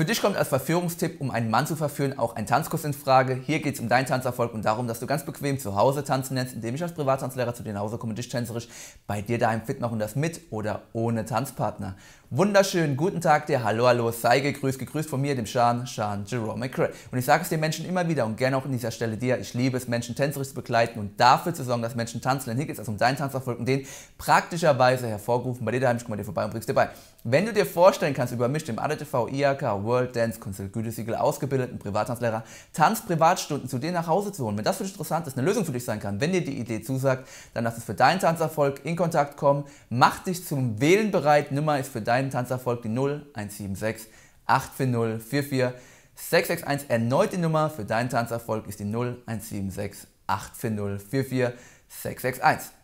Für dich kommt als Verführungstipp, um einen Mann zu verführen, auch ein Tanzkurs in Frage. Hier geht es um deinen Tanzerfolg und darum, dass du ganz bequem zu Hause tanzen lernst, indem ich als Privattanzlehrer zu dir nach Hause komme, und dich tänzerisch bei dir daheim fit machen, das mit oder ohne Tanzpartner. Wunderschönen guten Tag dir, hallo, hallo, sei gegrüßt, gegrüßt von mir, dem Sean, Sean Jerome McCray. Und ich sage es den Menschen immer wieder und gerne auch an dieser Stelle dir, ich liebe es, Menschen tänzerisch zu begleiten und dafür zu sorgen, dass Menschen tanzen lernen. Hier geht es also um deinen Tanzerfolg und den praktischerweise hervorgerufen bei dir daheim, ich komme dir vorbei und bringst dir bei. Wenn du dir vorstellen kannst, über mich, dem ADTV, IAK, World Dance Council Gütesiegel ausgebildeten Privattanzlehrer Tanzprivatstunden zu dir nach Hause zu holen. Wenn das für dich interessant ist, eine Lösung für dich sein kann, wenn dir die Idee zusagt, dann lass es für deinen Tanzerfolg in Kontakt kommen. Mach dich zum Wählen bereit. Nummer ist für deinen Tanzerfolg die 0176 840 44 661. Erneut die Nummer für deinen Tanzerfolg ist die 0176 840 44 661.